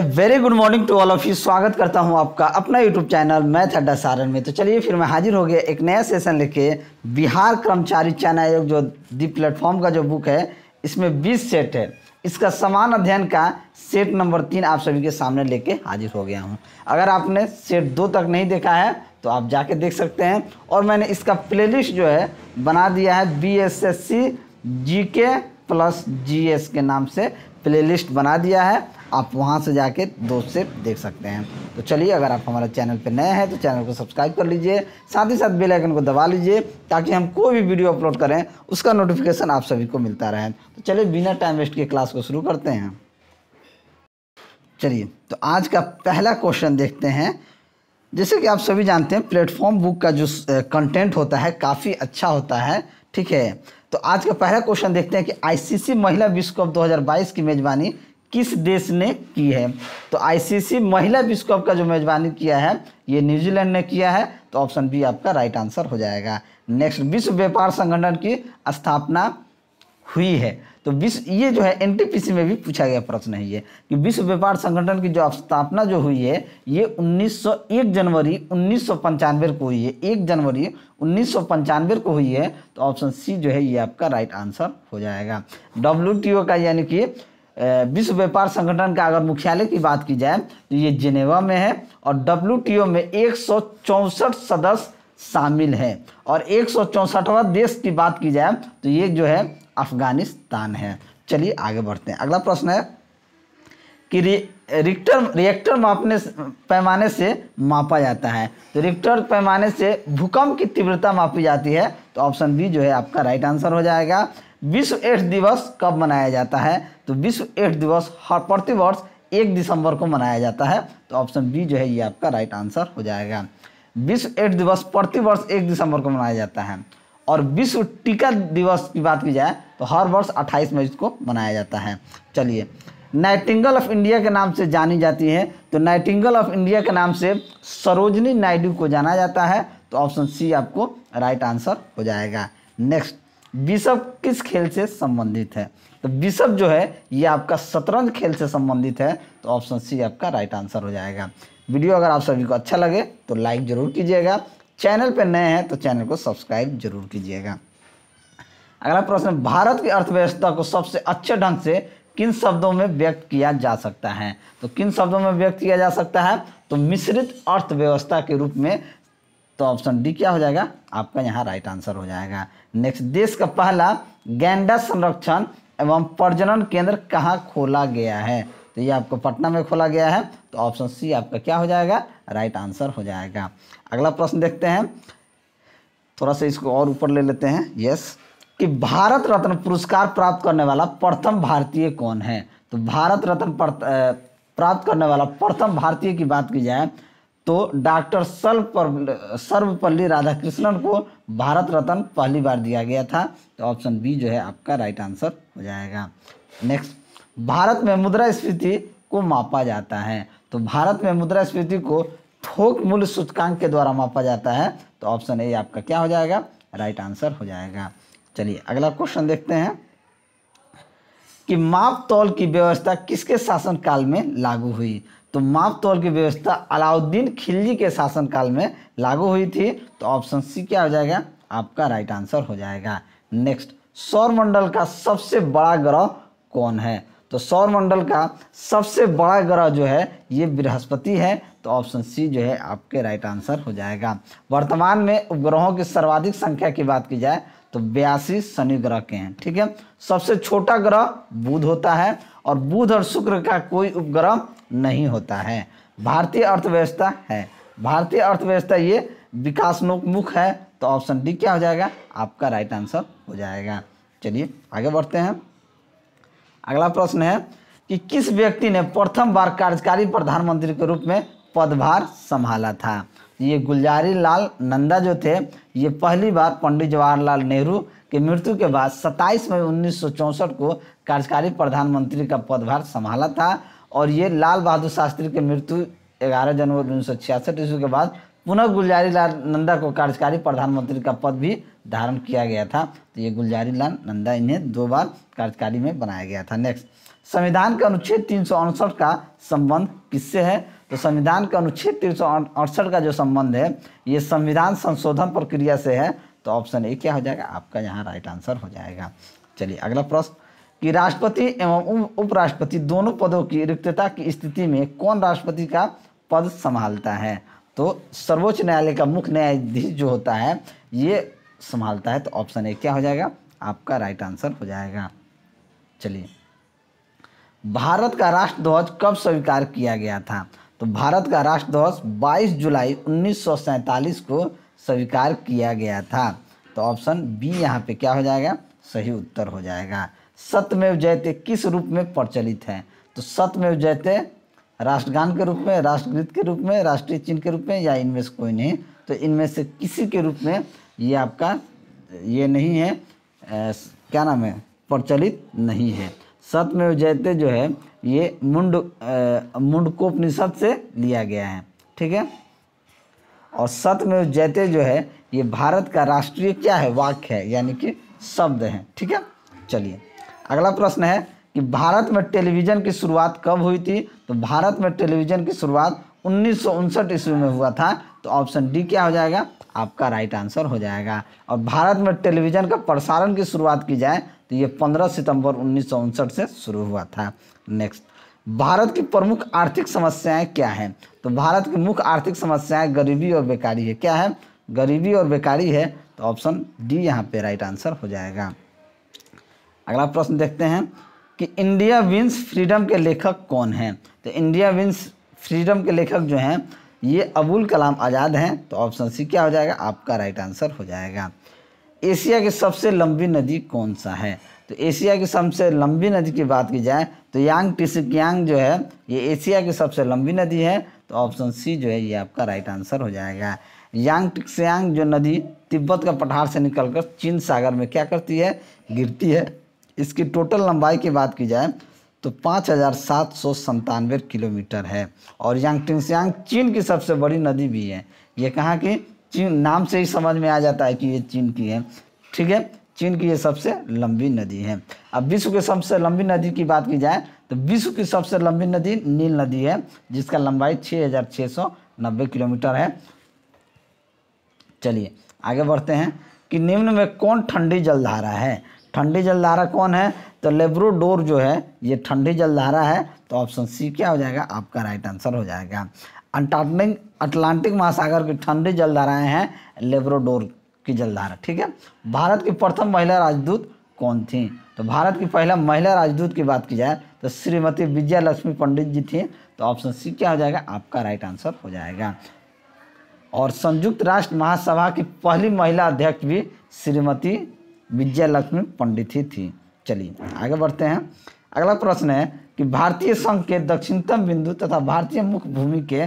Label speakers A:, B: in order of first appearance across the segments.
A: very good morning to all of you स्वागत करता हूं आपका अपना यूट्यूब चैनल मैं थड्डा सारण में तो चलिए फिर मैं हाजिर हो गया एक नया सेशन लेके बिहार कर्मचारी चयन आयोग जो दी प्लेटफॉर्म का जो बुक है इसमें 20 सेट है इसका समान अध्ययन का सेट नंबर तीन आप सभी के सामने लेके हाजिर हो गया हूँ अगर आपने सेट दो तक नहीं देखा है तो आप जाके देख सकते हैं और मैंने इसका प्ले जो है बना दिया है B S S C G K plus G S के नाम से प्लेलिस्ट बना दिया है आप वहाँ से जाके दोस्त से देख सकते हैं तो चलिए अगर आप हमारे चैनल पर नए हैं तो चैनल को सब्सक्राइब कर लीजिए साथ ही साथ बेल आइकन को दबा लीजिए ताकि हम कोई भी वीडियो अपलोड करें उसका नोटिफिकेशन आप सभी को मिलता रहे तो चलिए बिना टाइम वेस्ट के क्लास को शुरू करते हैं चलिए तो आज का पहला क्वेश्चन देखते हैं जैसे कि आप सभी जानते हैं प्लेटफॉर्म बुक का जो कंटेंट होता है काफ़ी अच्छा होता है ठीक है तो आज का पहला क्वेश्चन देखते हैं कि आईसीसी महिला विश्व कप 2022 की मेज़बानी किस देश ने की है तो आईसीसी महिला विश्व कप का जो मेज़बानी किया है ये न्यूजीलैंड ने किया है तो ऑप्शन बी आपका राइट आंसर हो जाएगा नेक्स्ट विश्व व्यापार संगठन की स्थापना हुई है तो विश्व ये जो है एनटीपीसी में भी पूछा गया प्रश्न है ये कि विश्व व्यापार संगठन की जो स्थापना जो हुई है ये 1901 जनवरी उन्नीस को हुई है एक जनवरी उन्नीस को हुई है तो ऑप्शन सी जो है ये आपका राइट आंसर हो जाएगा डब्ल्यू का यानी कि विश्व व्यापार संगठन का अगर मुख्यालय की बात की जाए तो ये जिनेवा में है और डब्ल्यू में एक सदस्य शामिल हैं और एक देश की बात की जाए तो ये जो है अफगानिस्तान है चलिए आगे बढ़ते हैं अगला प्रश्न है कि रिक्टर रिएक्टर मापने पैमाने से मापा जाता है तो रिक्टर पैमाने से भूकंप की तीव्रता मापी जाती है तो ऑप्शन बी जो है आपका राइट आंसर हो जाएगा विश्व एड्स दिवस कब मनाया जाता है तो विश्व एड्स दिवस हर प्रतिवर्ष एक दिसंबर को मनाया जाता है तो ऑप्शन बी जो है ये आपका राइट आंसर हो जाएगा विश्व एड्स दिवस प्रतिवर्ष एक दिसंबर को मनाया जाता है और विश्व टीका दिवस की बात की जाए तो हर वर्ष 28 मई को मनाया जाता है चलिए नाइटिंगल ऑफ इंडिया के नाम से जानी जाती है तो नाइटिंगल ऑफ इंडिया के नाम से सरोजनी नायडू को जाना जाता है तो ऑप्शन सी आपको राइट आंसर हो जाएगा नेक्स्ट विषव किस खेल से संबंधित है तो विषव जो है ये आपका शतरंज खेल से संबंधित है तो ऑप्शन सी आपका राइट आंसर हो जाएगा वीडियो अगर आप सभी को अच्छा लगे तो लाइक ज़रूर कीजिएगा चैनल पर नए हैं तो चैनल को सब्सक्राइब जरूर कीजिएगा अगला प्रश्न भारत की अर्थव्यवस्था को सबसे अच्छे ढंग से किन शब्दों में व्यक्त किया जा सकता है तो किन शब्दों में व्यक्त किया जा सकता है तो मिश्रित अर्थव्यवस्था के रूप में तो ऑप्शन डी क्या हो जाएगा आपका यहाँ राइट आंसर हो जाएगा नेक्स्ट देश का पहला गैंडा संरक्षण एवं प्रजनन केंद्र कहाँ खोला गया है तो ये आपको पटना में खोला गया है तो ऑप्शन सी आपका क्या हो जाएगा राइट आंसर हो जाएगा अगला प्रश्न देखते हैं थोड़ा सा इसको और ऊपर ले लेते हैं यस कि भारत रत्न पुरस्कार प्राप्त करने वाला प्रथम भारतीय कौन है तो भारत रत्न प्राप्त करने वाला प्रथम भारतीय की बात की जाए तो डॉक्टर सर्व सर्वपल्ली राधाकृष्णन को भारत रत्न पहली बार दिया गया था तो ऑप्शन बी जो है आपका राइट आंसर हो जाएगा नेक्स्ट भारत में मुद्रा स्फीति को मापा जाता है तो भारत में मुद्रा स्फीति को थोक मूल्य सूचकांक के द्वारा मापा जाता है तो ऑप्शन ए आपका क्या हो जाएगा राइट आंसर हो जाएगा चलिए अगला क्वेश्चन देखते हैं कि माप तौल की व्यवस्था किसके शासनकाल में लागू हुई तो माप तौल की व्यवस्था अलाउद्दीन खिलजी के शासनकाल में लागू हुई थी तो ऑप्शन सी क्या हो जाएगा आपका राइट आंसर हो जाएगा नेक्स्ट सौरमंडल का सबसे बड़ा ग्रह कौन है तो सौरमंडल का सबसे बड़ा ग्रह जो है ये बृहस्पति है तो ऑप्शन सी जो है आपके राइट आंसर हो जाएगा वर्तमान में उपग्रहों की सर्वाधिक संख्या की बात की जाए तो बयासी शनि ग्रह के हैं ठीक है सबसे छोटा ग्रह बुध होता है और बुध और शुक्र का कोई उपग्रह नहीं होता है भारतीय अर्थव्यवस्था है भारतीय अर्थव्यवस्था ये विकासोन्मुख है तो ऑप्शन डी क्या हो जाएगा आपका राइट आंसर हो जाएगा चलिए आगे बढ़ते हैं अगला प्रश्न है कि किस व्यक्ति ने प्रथम बार कार्यकारी प्रधानमंत्री के रूप में पदभार संभाला था ये गुलजारी लाल नंदा जो थे ये पहली बार पंडित जवाहरलाल नेहरू की मृत्यु के बाद 27 मई उन्नीस को कार्यकारी प्रधानमंत्री का पदभार संभाला था और ये लाल बहादुर शास्त्री की मृत्यु 11 जनवरी उन्नीस ईस्वी के बाद पुनः गुलजारी लाल नंदा को कार्यकारी प्रधानमंत्री का पद भी धारण किया गया था तो ये गुलजारी लाल नंदा इन्हें दो बार कार्यकारी में बनाया गया था नेक्स्ट संविधान के अनुच्छेद तीन का संबंध किससे है तो संविधान के अनुच्छेद तीन का जो संबंध है ये संविधान संशोधन प्रक्रिया से है तो ऑप्शन ए क्या हो जाएगा आपका यहाँ राइट आंसर हो जाएगा चलिए अगला प्रश्न कि राष्ट्रपति एवं उपराष्ट्रपति दोनों पदों की रिक्तता की स्थिति में कौन राष्ट्रपति का पद संभालता है तो सर्वोच्च न्यायालय का मुख्य न्यायाधीश जो होता है ये संभालता है तो ऑप्शन ए क्या हो जाएगा आपका राइट आंसर हो जाएगा चलिए भारत का राष्ट्र ध्वज कब स्वीकार किया गया था तो भारत का राष्ट्र ध्वज 22 जुलाई उन्नीस को स्वीकार किया गया था तो ऑप्शन बी यहाँ पे क्या हो जाएगा सही उत्तर हो जाएगा सत्यमेव जयते किस रूप में प्रचलित है तो सत्यमेव जयते राष्ट्रगान के रूप में राष्ट्रगीत के रूप में राष्ट्रीय चिन्ह के रूप में या इनमें से कोई नहीं तो इनमें से किसी के रूप में ये आपका ये नहीं है क्या नाम है प्रचलित नहीं है सतमेव जयते जो है ये मुंड मुंडकोपनिषद से लिया गया है ठीक है और सतमेव जयते जो है ये भारत का राष्ट्रीय क्या है वाक्य है यानी कि शब्द है ठीक है चलिए अगला प्रश्न है कि भारत में टेलीविज़न की शुरुआत कब हुई थी तो भारत में टेलीविज़न की शुरुआत उन्नीस ईस्वी में हुआ था तो ऑप्शन डी क्या हो जाएगा आपका राइट आंसर हो जाएगा और भारत में टेलीविज़न का प्रसारण की शुरुआत की जाए तो ये 15 सितंबर उन्नीस से शुरू हुआ था नेक्स्ट भारत की प्रमुख आर्थिक समस्याएं क्या हैं तो भारत की मुख्य आर्थिक समस्याएं गरीबी और बेकारी है क्या है गरीबी और बेकारी है तो ऑप्शन डी यहाँ पे राइट आंसर हो जाएगा अगला प्रश्न देखते हैं कि इंडिया विंस फ्रीडम के लेखक कौन हैं तो इंडिया विंस फ्रीडम के लेखक जो हैं ये अबुल कलाम आज़ाद हैं तो ऑप्शन सी क्या हो जाएगा आपका राइट आंसर हो जाएगा एशिया की सबसे लंबी नदी कौन सा है तो एशिया की सबसे लंबी नदी की बात की जाए तो यांग टिसिकियांग जो है ये एशिया की सबसे लंबी नदी है तो ऑप्शन सी जो है ये आपका राइट आंसर हो जाएगा यांग टिक्सियांग जो नदी तिब्बत का पठार से निकलकर चीन सागर में क्या करती है गिरती है इसकी टोटल लंबाई की बात की जाए तो पाँच हज़ार सात सौ संतानवे किलोमीटर है और यांगटिंगसियांग चीन की सबसे बड़ी नदी भी है ये कहाँ की चीन नाम से ही समझ में आ जाता है कि ये चीन की है ठीक है चीन की ये सबसे लंबी नदी है अब विश्व की सबसे लंबी नदी की बात की जाए तो विश्व की सबसे लंबी नदी नील नदी है जिसका लंबाई 6,690 किलोमीटर है चलिए आगे बढ़ते हैं कि निम्न में कौन ठंडी जलधारा है ठंडी जलधारा कौन है तो लेब्रोडोर जो है ये ठंडी जलधारा है तो ऑप्शन सी क्या हो जाएगा आपका राइट आंसर हो जाएगा अंटार्कटिक अटलांटिक महासागर की ठंडी जलधाराएं हैं लेब्रोडोर की जलधारा ठीक है भारत की प्रथम महिला राजदूत कौन थी तो भारत की पहला महिला राजदूत की बात की जाए तो श्रीमती विजया लक्ष्मी पंडित जी थी तो ऑप्शन सी क्या हो जाएगा आपका राइट आंसर हो जाएगा और संयुक्त राष्ट्र महासभा की पहली महिला अध्यक्ष भी श्रीमती विजया लक्ष्मी पंडित ही थी चलिए आगे बढ़ते हैं अगला प्रश्न है कि भारतीय संघ के दक्षिणतम बिंदु तथा भारतीय मुख्य भूमि के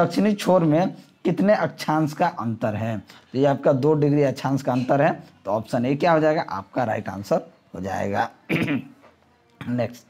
A: दक्षिणी छोर में कितने अक्षांश का अंतर है तो ये आपका दो डिग्री अक्षांश का अंतर है तो ऑप्शन ए क्या हो जाएगा आपका राइट आंसर हो जाएगा नेक्स्ट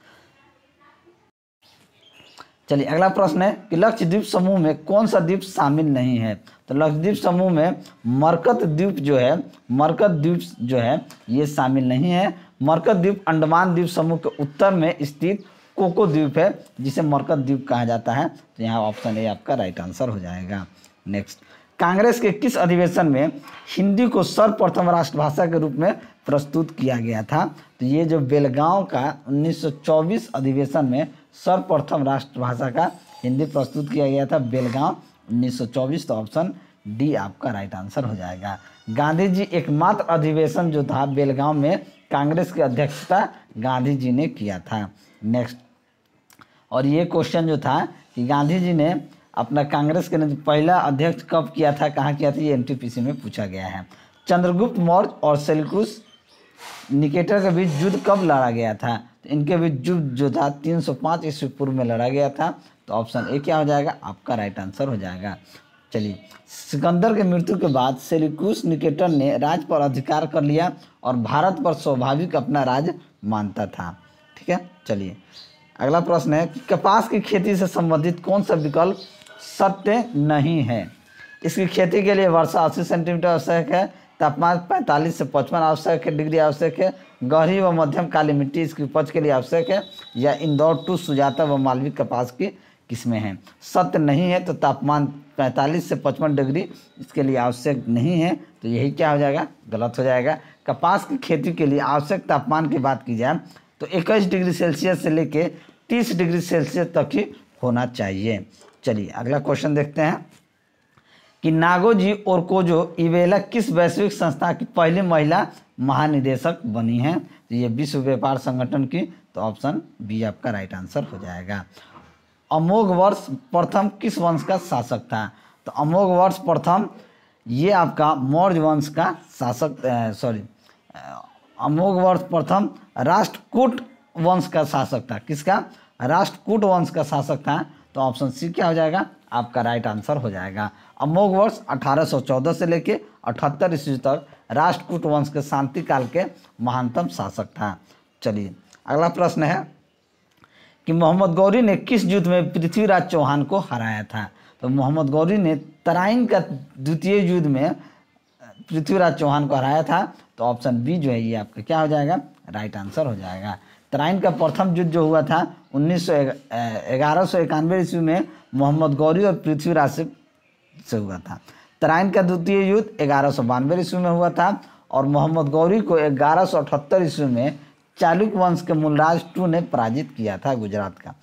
A: चलिए अगला प्रश्न है कि लक्षद्वीप समूह में कौन सा द्वीप शामिल नहीं है तो लक्षद्वीप समूह में मरकत द्वीप जो है मरकत द्वीप जो है ये शामिल नहीं है मरकत द्वीप अंडमान द्वीप समूह के उत्तर में स्थित कोको द्वीप है जिसे मरकत द्वीप कहा जाता है तो यहाँ ऑप्शन ए आपका राइट आंसर हो जाएगा नेक्स्ट कांग्रेस के किस अधिवेशन में हिंदी को सर्वप्रथम राष्ट्रभाषा के रूप में प्रस्तुत किया गया था तो ये जो बेलगांव का 1924 अधिवेशन में सर्वप्रथम राष्ट्रभाषा का हिंदी प्रस्तुत किया गया था बेलगांव 1924 तो ऑप्शन डी आपका राइट आंसर हो जाएगा गांधी जी एकमात्र अधिवेशन जो था बेलगांव में कांग्रेस की अध्यक्षता गांधी जी ने किया था नेक्स्ट और ये क्वेश्चन जो था कि गांधी जी ने अपना कांग्रेस के पहला अध्यक्ष कब किया था कहाँ किया था ये एनटीपीसी में पूछा गया है चंद्रगुप्त मौर्य और सेलकुस निकेटर के बीच युद्ध कब लड़ा गया था तो इनके बीच युद्ध जो था 305 सौ ईस्वी पूर्व में लड़ा गया था तो ऑप्शन ए क्या हो जाएगा आपका राइट आंसर हो जाएगा चलिए सिकंदर के मृत्यु के बाद सेलिकुस निकेटन ने राज पर अधिकार कर लिया और भारत पर स्वाभाविक अपना राज मानता था ठीक है चलिए अगला प्रश्न है कपास की खेती से संबंधित कौन सा विकल्प सत्य नहीं है इसकी खेती के लिए वर्षा अस्सी सेंटीमीटर आवश्यक है तापमान 45 से पचपन आवश्यक है डिग्री आवश्यक है गहरी व मध्यम काली मिट्टी इसकी उपज के लिए आवश्यक है या इंदौर टू सुजाता व मालवी कपास की किस्में हैं सत्य नहीं है तो तापमान 45 से 55 डिग्री इसके लिए आवश्यक नहीं है तो यही क्या हो जाएगा गलत हो जाएगा कपास की खेती के लिए आवश्यक तापमान की बात की जाए तो 21 डिग्री सेल्सियस से लेके 30 डिग्री सेल्सियस तक ही होना चाहिए चलिए अगला क्वेश्चन देखते हैं कि नागोजी और कोजो इवेला किस वैश्विक संस्था की पहली महिला महानिदेशक बनी है तो ये विश्व व्यापार संगठन की तो ऑप्शन बी आपका राइट आंसर हो जाएगा अमोघ वर्ष प्रथम किस वंश का शासक था तो अमोघ वर्ष प्रथम ये आपका मौर्य वंश का शासक सॉरी अमोघ वर्ष प्रथम राष्ट्रकूट वंश का शासक था किसका राष्ट्रकूट वंश का शासक था तो ऑप्शन सी क्या हो जाएगा आपका राइट आंसर हो जाएगा अमोघ वर्ष 1814 से लेके अठहत्तर ईस्वी तक राष्ट्रकूट वंश के शांति काल के महानतम शासक था चलिए अगला प्रश्न है कि मोहम्मद गौरी ने किस युद्ध में पृथ्वीराज चौहान को हराया था तो मोहम्मद गौरी ने तराइन का द्वितीय युद्ध में पृथ्वीराज चौहान को हराया था तो ऑप्शन बी जो है ये आपका क्या हो जाएगा राइट आंसर हो जाएगा तराइन का प्रथम युद्ध जो हुआ था उन्नीस सौ ग्यारह सौ इक्यानवे ईस्वी में मोहम्मद गौरी और पृथ्वीराज से से हुआ था तराइन का द्वितीय युद्ध ग्यारह सौ बानवे ईस्वी में हुआ था और मोहम्मद गौरी को ग्यारह सौ अठहत्तर ईस्वी में चालुक्य वंश के मूलराज टू ने पराजित किया था गुजरात का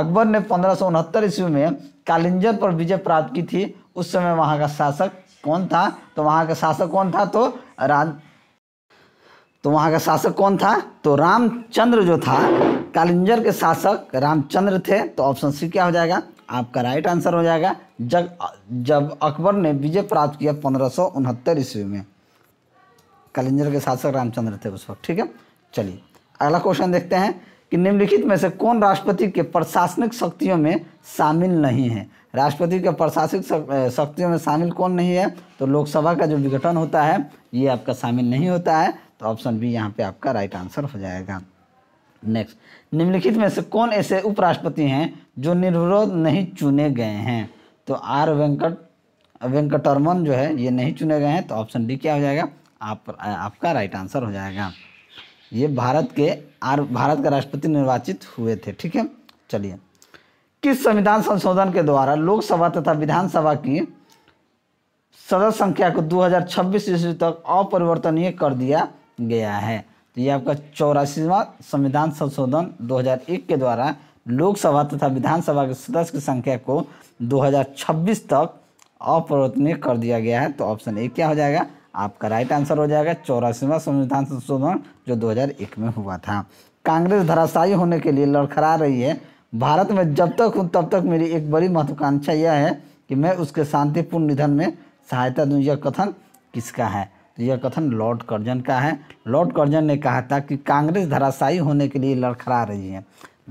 A: अकबर ने पंद्रह ईस्वी में कालिंजर पर विजय प्राप्त की थी उस समय वहाँ का शासक कौन था तो वहाँ का शासक कौन था तो राज तो वहाँ का शासक कौन था तो रामचंद्र जो था कालिंजर के शासक रामचंद्र थे तो ऑप्शन सी क्या हो जाएगा आपका राइट आंसर हो जाएगा जब जब अकबर ने विजय प्राप्त किया पंद्रह ईस्वी में कालिंजर के शासक रामचंद्र थे उस वक्त ठीक है चलिए अगला क्वेश्चन देखते हैं कि निम्नलिखित में से कौन राष्ट्रपति के प्रशासनिक शक्तियों में शामिल नहीं है राष्ट्रपति के प्रशासनिक शक्तियों में शामिल कौन नहीं है तो लोकसभा का जो विघटन होता है ये आपका शामिल नहीं होता है तो ऑप्शन बी यहाँ पे आपका राइट आंसर हो जाएगा नेक्स्ट निम्नलिखित में से कौन ऐसे उपराष्ट्रपति हैं जो निर्विरोध नहीं चुने गए हैं तो आर वेंकट वेंकटरमन जो है ये नहीं चुने गए हैं तो ऑप्शन डी क्या हो जाएगा आप आपका राइट आंसर हो जाएगा ये भारत के आर भारत का राष्ट्रपति निर्वाचित हुए थे ठीक है चलिए किस संविधान संशोधन के द्वारा लोकसभा तथा विधानसभा की सदस्य संख्या को 2026 ईस्वी तक अपरिवर्तनीय कर दिया गया है तो ये आपका चौरासीवा संविधान संशोधन 2001 के द्वारा लोकसभा तथा विधानसभा के सदस्य की संख्या को 2026 तक अपरिवर्तनीय कर दिया गया है तो ऑप्शन ए क्या हो जाएगा आपका राइट आंसर हो जाएगा चौरासीवा संविधान संशोधन जो 2001 में हुआ था कांग्रेस धराशायी होने के लिए लड़खड़ा रही है भारत में जब तक हूँ तब तक मेरी एक बड़ी महत्वाकांक्षा यह है कि मैं उसके शांतिपूर्ण निधन में सहायता दूँ यह कथन किसका है तो यह कथन लॉर्ड कर्जन का है लॉर्ड कर्जन ने कहा था कि कांग्रेस धराशायी होने के लिए लड़खड़ा रही है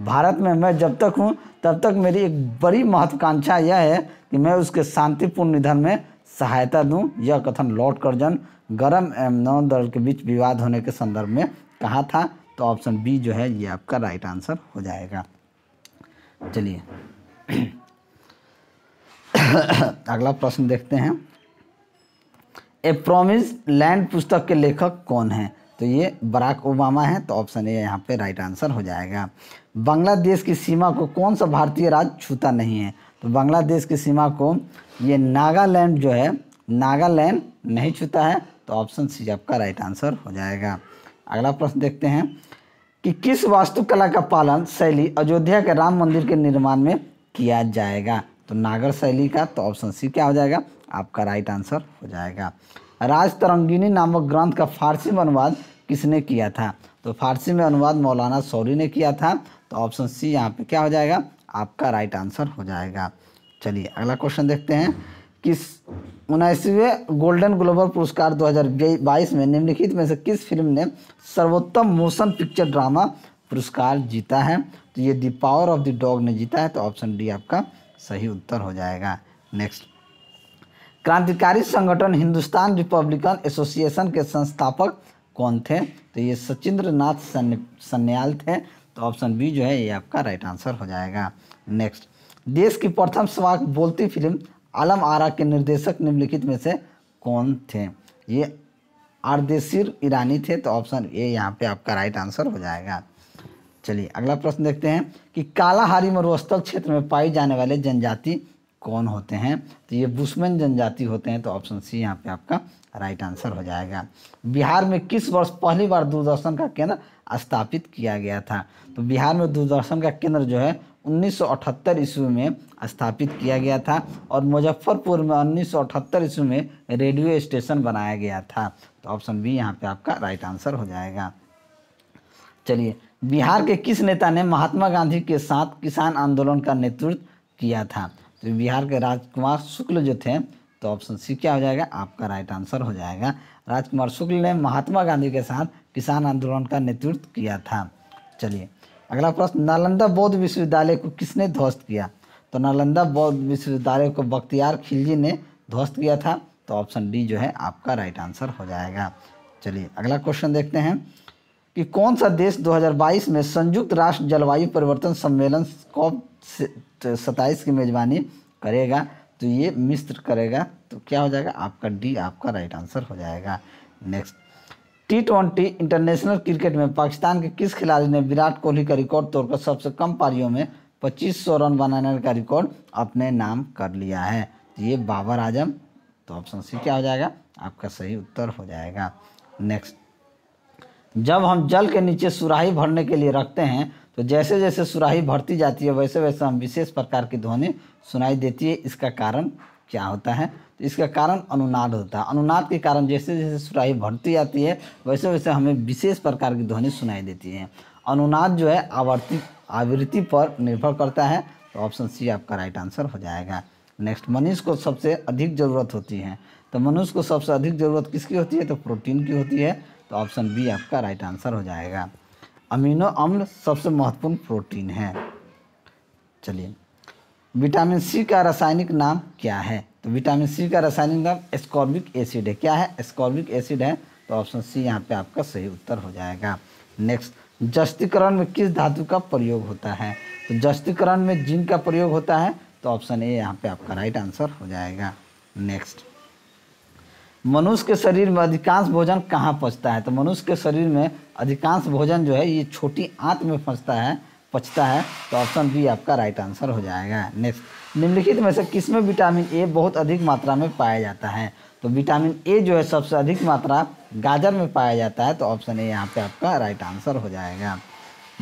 A: भारत में मैं जब तक हूँ तब तक मेरी एक बड़ी महत्वाकांक्षा यह है कि मैं उसके शांतिपूर्ण निधन में सहायता दूं यह कथन लॉर्ड कर्जन गर्म एवं नव दल के बीच विवाद होने के संदर्भ में कहा था तो ऑप्शन बी जो है ये आपका राइट आंसर हो जाएगा चलिए अगला प्रश्न देखते हैं ए प्रोमिस लैंड पुस्तक के लेखक कौन हैं तो ये बराक ओबामा हैं तो ऑप्शन ए यहाँ पे राइट आंसर हो जाएगा बांग्लादेश की सीमा को कौन सा भारतीय राज्य छूता नहीं है तो बांग्लादेश की सीमा को ये नागालैंड जो है नागालैंड नहीं छूता है तो ऑप्शन सी आपका राइट आंसर हो जाएगा अगला प्रश्न देखते हैं कि किस वास्तुकला का पालन शैली अयोध्या के राम मंदिर के निर्माण में किया जाएगा तो नागर शैली का तो ऑप्शन सी क्या हो जाएगा आपका राइट आंसर हो जाएगा राज तरंगिनी नामक ग्रंथ का फारसी में अनुवाद किसने किया था तो फारसी में अनुवाद मौलाना सौरी ने किया था तो ऑप्शन सी यहाँ पे क्या हो जाएगा आपका राइट आंसर हो जाएगा चलिए अगला क्वेश्चन देखते हैं किस उन्नीसवें गोल्डन ग्लोबल पुरस्कार 2022 में निम्नलिखित में से किस फिल्म ने सर्वोत्तम मोशन पिक्चर ड्रामा पुरस्कार जीता है तो ये the power of the dog ने जीता है तो ऑप्शन डी आपका सही उत्तर हो जाएगा नेक्स्ट क्रांतिकारी संगठन हिंदुस्तान रिपब्लिकन एसोसिएशन के संस्थापक कौन थे तो ये सचिंद्र नाथ सन्याल थे तो ऑप्शन बी जो है ये आपका राइट आंसर हो जाएगा नेक्स्ट देश की प्रथम समाज बोलती फिल्म आलम आरा के निर्देशक निम्नलिखित में से कौन थे ये आरदेशिर ईरानी थे तो ऑप्शन ए यहाँ पे आपका राइट आंसर हो जाएगा चलिए अगला प्रश्न देखते हैं कि कालाहारी मरुस्थल क्षेत्र में पाई जाने वाले जनजाति कौन होते हैं तो ये बुस्मन जनजाति होते हैं तो ऑप्शन सी यहाँ पे आपका राइट आंसर हो जाएगा बिहार में किस वर्ष पहली बार दूरदर्शन का केंद्र स्थापित किया गया था तो बिहार में दूरदर्शन का केंद्र जो है 1978 ईस्वी में स्थापित किया गया था और मुजफ्फरपुर में 1978 ईस्वी में रेडियो स्टेशन बनाया गया था तो ऑप्शन बी यहाँ पे आपका राइट आंसर हो जाएगा चलिए बिहार के किस नेता ने महात्मा गांधी के साथ किसान आंदोलन का नेतृत्व किया था तो बिहार के राजकुमार शुक्ल जो थे तो ऑप्शन सी क्या हो जाएगा आपका राइट आंसर हो जाएगा राजकुमार शुक्ल ने महात्मा गांधी के साथ किसान आंदोलन का नेतृत्व किया था चलिए अगला प्रश्न नालंदा बौद्ध विश्वविद्यालय को किसने ध्वस्त किया तो नालंदा बौद्ध विश्वविद्यालय को बख्तियार खिलजी ने ध्वस्त किया था तो ऑप्शन डी जो है आपका राइट आंसर हो जाएगा चलिए अगला क्वेश्चन देखते हैं कि कौन सा देश 2022 में संयुक्त राष्ट्र जलवायु परिवर्तन सम्मेलन कॉप तो सत्ताईस की मेजबानी करेगा तो ये मिस्र करेगा तो क्या हो जाएगा आपका डी आपका राइट आंसर हो जाएगा next T twenty international cricket में पाकिस्तान के किस खिलाड़ी ने विराट कोहली का रिकॉर्ड तोड़कर सबसे कम पारियों में 2500 रन बनाने का रिकॉर्ड अपने नाम कर लिया है तो ये बाबर आजम तो ऑप्शन सी क्या हो जाएगा आपका सही उत्तर हो जाएगा नेक्स्ट जब हम जल के नीचे सुराही भरने के लिए रखते हैं तो जैसे जैसे सुराही भरती जाती है वैसे वैसे हम विशेष प्रकार की ध्वनि सुनाई देती है इसका कारण क्या होता है तो इसका कारण अनुनाद होता है अनुनाद के कारण जैसे जैसे सुराही बढ़ती आती है वैसे वैसे हमें विशेष प्रकार की ध्वनि सुनाई देती है अनुनाद जो है आवर्ती आवृत्ति पर निर्भर करता है तो ऑप्शन सी आपका राइट आंसर हो जाएगा नेक्स्ट मनुष्य को सबसे अधिक ज़रूरत होती है तो मनुष्य को सबसे अधिक ज़रूरत किसकी होती है तो प्रोटीन की होती है तो ऑप्शन बी आपका राइट आंसर हो जाएगा अमीनो अम्ल सबसे महत्वपूर्ण प्रोटीन है चलिए विटामिन सी का रासायनिक नाम क्या है तो विटामिन सी का रासायनिक नाम एस्कॉर्बिक एसिड है क्या है एस्कॉर्बिक एसिड है तो ऑप्शन सी यहाँ पे आपका सही उत्तर हो जाएगा नेक्स्ट जस्तीकरण में किस धातु का प्रयोग होता है तो जस्तीकरण में जिंक का प्रयोग होता है तो ऑप्शन ए यहाँ पे आपका राइट आंसर हो जाएगा नेक्स्ट मनुष्य के शरीर में अधिकांश भोजन कहाँ पचता है तो मनुष्य के शरीर में अधिकांश भोजन जो है ये छोटी आंत में पचता है पचता है तो ऑप्शन बी आपका राइट आंसर हो जाएगा नेक्स्ट निम्नलिखित में से किस में विटामिन ए बहुत अधिक मात्रा में पाया जाता है तो विटामिन ए जो है सबसे अधिक मात्रा गाजर में पाया जाता है तो ऑप्शन ए यहाँ पे आपका राइट आंसर हो जाएगा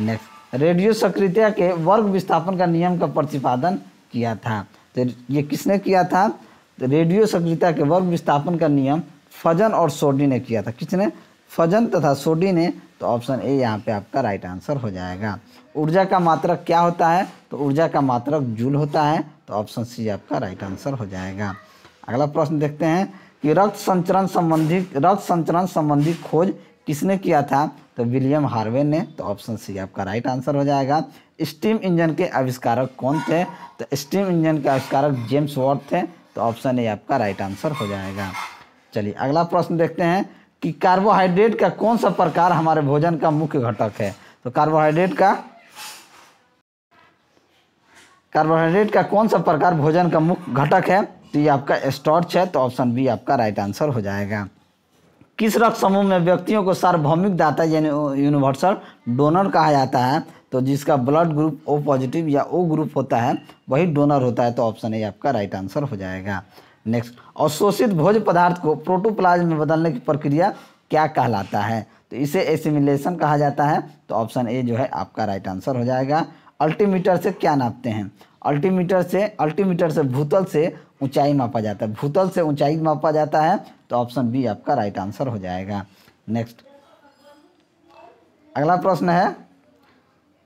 A: नेक्स्ट रेडियो सक्रियता के वर्ग विस्थापन का नियम का प्रतिपादन किया था तो ये किसने किया था तो रेडियो सक्रियता के वर्ग विस्थापन का नियम फजन और सोडी ने किया था किसने फजन तथा सोडी ने तो ऑप्शन ए यहाँ पे आपका राइट आंसर हो जाएगा ऊर्जा का मात्रक क्या होता है तो ऊर्जा का मात्रक जूल होता है तो ऑप्शन सी आपका राइट आंसर हो जाएगा अगला प्रश्न देखते हैं कि रक्त संचरण संबंधी रक्त संचरण संबंधी खोज किसने किया था तो विलियम हार्वे ने तो ऑप्शन सी आपका राइट आंसर हो जाएगा स्टीम इंजन के आविष्कारक कौन थे तो स्टीम इंजन के आविष्कारक जेम्स वॉर्ड थे तो ऑप्शन ए आपका राइट आंसर हो जाएगा चलिए अगला प्रश्न देखते हैं कि कार्बोहाइड्रेट का कौन सा प्रकार हमारे भोजन का मुख्य घटक है तो कार्बोहाइड्रेट का कार्बोहाइड्रेट का कौन सा प्रकार भोजन का मुख्य घटक है तो ये आपका स्टॉर्च है तो ऑप्शन बी आपका राइट आंसर हो जाएगा किस रक्त समूह में व्यक्तियों को सार्वभौमिक दाता यानी यूनिवर्सल डोनर कहा जाता है तो जिसका ब्लड ग्रुप ओ पॉजिटिव या ओ ग्रुप होता है वही डोनर होता है तो ऑप्शन ए आपका राइट आंसर हो जाएगा नेक्स्ट अवशोषित भोज पदार्थ को प्रोटोप्लाज में बदलने की प्रक्रिया क्या कहलाता है तो इसे एसिमिलेशन कहा जाता है तो ऑप्शन ए जो है आपका राइट आंसर हो जाएगा अल्टीमीटर से क्या नापते हैं अल्टीमीटर से अल्टीमीटर से भूतल से ऊंचाई मापा जाता है भूतल से ऊंचाई मापा जाता है तो ऑप्शन बी आपका राइट आंसर हो जाएगा नेक्स्ट अगला प्रश्न है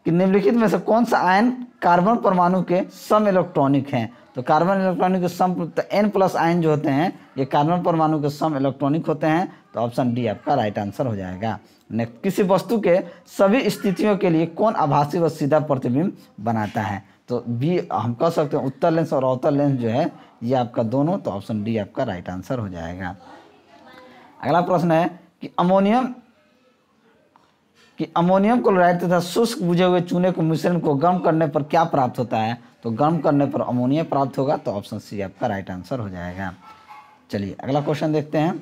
A: कि निम्नलिखित में से कौन सा आयन कार्बन परमाणु के सम इलेक्ट्रॉनिक हैं तो कार्बन इलेक्ट्रॉनिक के सम एन तो प्लस आयन जो होते हैं ये कार्बन परमाणु के सम इलेक्ट्रॉनिक होते हैं तो ऑप्शन डी आपका राइट आंसर हो जाएगा नेक्स्ट किसी वस्तु के सभी स्थितियों के लिए कौन आभासी व सीधा प्रतिबिंब बनाता है तो बी हम कह सकते हैं उत्तर लेंस और अवतर लेंस जो है ये आपका दोनों तो ऑप्शन डी आपका राइट आंसर हो जाएगा अगला प्रश्न है कि अमोनियम कि अमोनियम क्लोराइड तथा शुष्क बुझे हुए चूने के मिश्रण को गर्म करने पर क्या प्राप्त होता है तो गर्म करने पर अमोनिया प्राप्त होगा तो ऑप्शन सी आपका राइट आंसर हो जाएगा चलिए अगला क्वेश्चन देखते हैं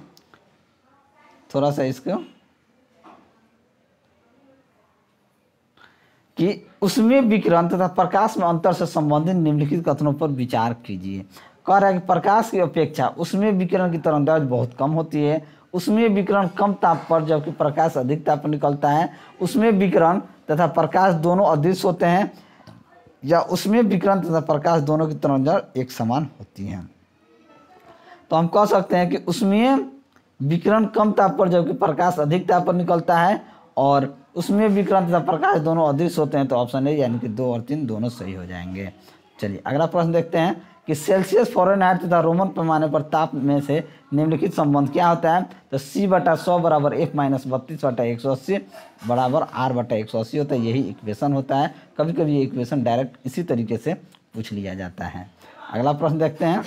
A: थोड़ा सा इसको कि उसमें विकिरण तथा प्रकाश में अंतर से संबंधित निम्नलिखित कथनों पर विचार कीजिए कह रहा है कि प्रकाश की अपेक्षा उसमें विकिरण की तरंगदैर्घ बहुत कम होती है उसमें विकिरण कम ताप पर जबकि प्रकाश अधिक ताप पर निकलता है उसमें विकिरण तथा प्रकाश दोनों अदृश्य होते हैं या उसमें विकिरण तथा प्रकाश दोनों की तरंगजड़ एक समान होती हैं तो हम कह सकते हैं कि उसमें विकिरण कम ताप पर जबकि प्रकाश अधिक ताप पर निकलता है और उसमें विकिरण तथा प्रकाश दोनों अदृश्य होते हैं तो ऑप्शन ए यानी कि दो और तीन दोनों सही हो जाएंगे चलिए अगला प्रश्न देखते हैं कि सेल्सियस फॉरन हाइट तथा रोमन पैमाने पर ताप में से निम्नलिखित संबंध क्या होता है तो सी बटा सौ बराबर एफ माइनस बत्तीस बटा एक सौ अस्सी बराबर आर बटा एक सौ अस्सी होता है यही इक्वेशन होता है कभी कभी ये इक्वेशन डायरेक्ट इसी तरीके से पूछ लिया जाता है अगला प्रश्न देखते हैं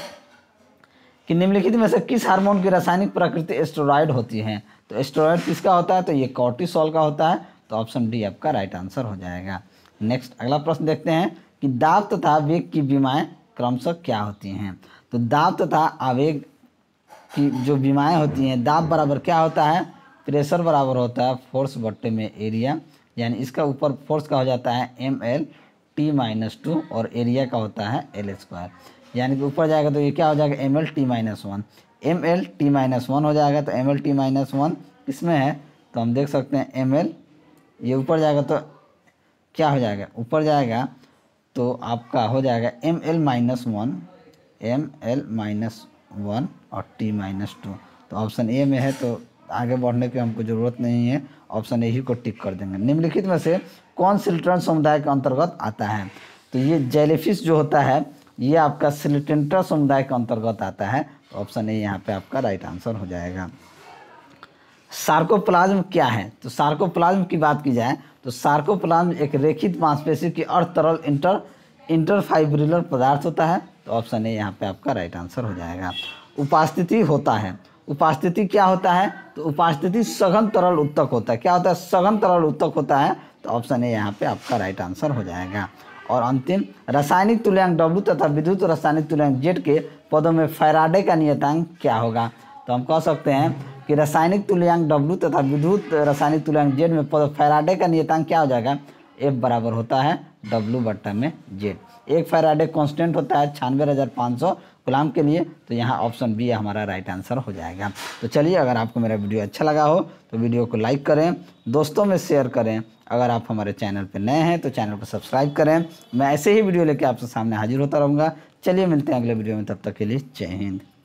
A: कि निम्नलिखित में से किस हार्मोन की रासायनिक प्रकृति एस्ट्रॉयड होती है तो एस्ट्रॉयड किसका होता है तो ये कॉर्टिसोल का होता है तो ऑप्शन डी आपका राइट आंसर हो जाएगा नेक्स्ट अगला प्रश्न देखते हैं कि दाप तथा वेग की बीमाएँ क्रमशः क्या होती हैं तो दाब तथा आवेग की जो बीमाएँ होती हैं दाब बराबर क्या होता है प्रेशर बराबर होता है फोर्स बट्टे में एरिया यानी इसका ऊपर फोर्स का हो जाता है M L T minus two और एरिया का होता है एल स्क्वायर यानी कि ऊपर जाएगा तो ये क्या हो जाएगा M L T minus one M L T minus one हो जाएगा तो M L T minus one इसमें है तो हम देख सकते हैं एम एल ये ऊपर जाएगा तो क्या हो जाएगा ऊपर जाएगा तो आपका हो जाएगा M L minus one M L minus one और टी माइनस टू तो ऑप्शन ए में है तो आगे बढ़ने की हमको ज़रूरत नहीं है ऑप्शन ए ही को टिक कर देंगे निम्नलिखित में से कौन सिलिट्रन समुदाय के अंतर्गत आता है तो ये जेलीफिश जो होता है ये आपका सिल्टेंट्रा समुदाय के अंतर्गत आता है ऑप्शन ए यहाँ पे आपका राइट आंसर हो जाएगा सार्कोप्लाज्म क्या है तो सार्कोप्लाज्म की बात की जाए तो सार्कोप्लाज्म एक रेखित मांसपेशी की अर्थ तरल इंटर इंटरफाइब्रिलर पदार्थ होता है तो ऑप्शन ए यहाँ पे आपका राइट आंसर हो जाएगा उपास्थिति होता है उपास्थिति क्या होता है तो उपास्थिति सघन तरल उत्तक होता है क्या होता है सघन तरल उत्तक होता है तो ऑप्शन ए यहाँ पे आपका राइट आंसर हो जाएगा और अंतिम रासायनिक तुल्यांक डब्ल्यू तथा विद्युत रासायनिक तुल्यांक जेड के पदों में फैराडे का नियतांक क्या होगा तो हम कह सकते हैं कि रासायनिक तुल्यांक डब्लू तथा विद्युत रासायनिक तुल्यांक जेड में पद फैराडे का नियतांक क्या हो जाएगा एफ बराबर होता है डब्लू बट्टा में जेड एक फैराडे कांस्टेंट होता है छियानवे हज़ार पाँच सौ गुलाम के लिए तो यहाँ ऑप्शन बी हमारा राइट आंसर हो जाएगा तो चलिए अगर आपको मेरा वीडियो अच्छा लगा हो तो वीडियो को लाइक करें दोस्तों में शेयर करें अगर आप हमारे चैनल पर नए हैं तो चैनल को सब्सक्राइब करें मैं ऐसे ही वीडियो लेकर आपसे सामने हाजिर होता रहूँगा चलिए मिलते हैं अगले वीडियो में तब तक के लिए जय हिंद